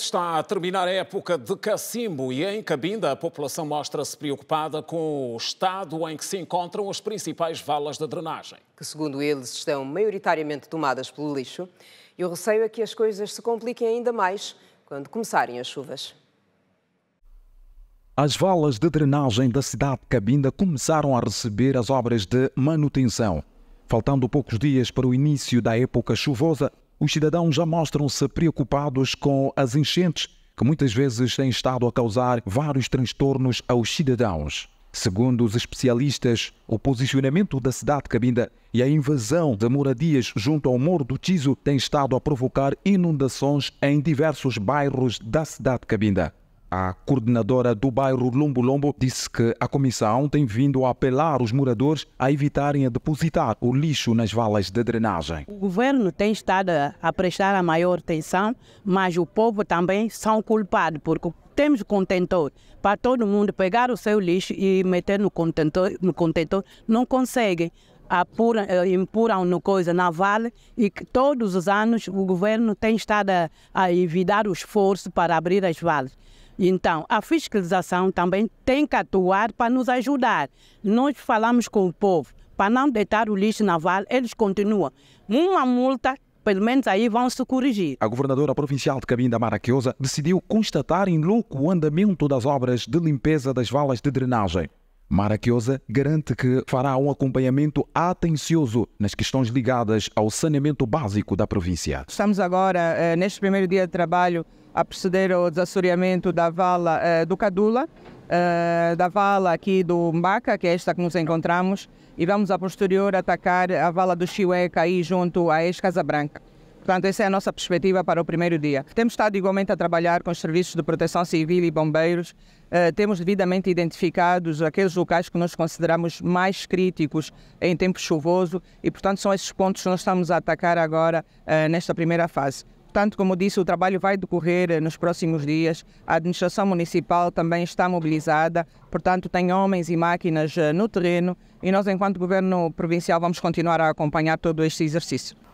Está a terminar a época de cacimbo e em Cabinda a população mostra-se preocupada com o estado em que se encontram as principais valas de drenagem. Que, segundo eles, estão maioritariamente tomadas pelo lixo e o receio é que as coisas se compliquem ainda mais quando começarem as chuvas. As valas de drenagem da cidade de Cabinda começaram a receber as obras de manutenção. Faltando poucos dias para o início da época chuvosa, os cidadãos já mostram-se preocupados com as enchentes, que muitas vezes têm estado a causar vários transtornos aos cidadãos. Segundo os especialistas, o posicionamento da cidade de Cabinda e a invasão de moradias junto ao Morro do Tiso têm estado a provocar inundações em diversos bairros da cidade de Cabinda. A coordenadora do bairro Lombo Lombo disse que a comissão tem vindo a apelar os moradores a evitarem a depositar o lixo nas valas de drenagem. O governo tem estado a prestar a maior atenção, mas o povo também são culpados, porque temos contentor para todo mundo pegar o seu lixo e meter no contentor, no contentor não conseguem apuram, eh, impuram no coisa na Vale e que todos os anos o governo tem estado a, a evitar o esforço para abrir as valas. Então, a fiscalização também tem que atuar para nos ajudar. Nós falamos com o povo para não deitar o lixo naval, eles continuam. Uma multa pelo menos aí vão se corrigir. A governadora provincial de Cabinda, Mara decidiu constatar em louco o andamento das obras de limpeza das valas de drenagem. Mara Chiosa garante que fará um acompanhamento atencioso nas questões ligadas ao saneamento básico da província. Estamos agora, eh, neste primeiro dia de trabalho, a proceder ao desassoreamento da vala eh, do Cadula, eh, da vala aqui do Mbaca, que é esta que nos encontramos, e vamos a posterior atacar a vala do Chiueca aí junto à ex-Casa Branca. Portanto, essa é a nossa perspectiva para o primeiro dia. Temos estado igualmente a trabalhar com os serviços de proteção civil e bombeiros. Uh, temos devidamente identificados aqueles locais que nós consideramos mais críticos em tempo chuvoso e, portanto, são esses pontos que nós estamos a atacar agora uh, nesta primeira fase. Portanto, como disse, o trabalho vai decorrer eh, nos próximos dias. A administração municipal também está mobilizada, portanto, tem homens e máquinas no terreno e nós, enquanto governo provincial, vamos continuar a acompanhar todo este exercício.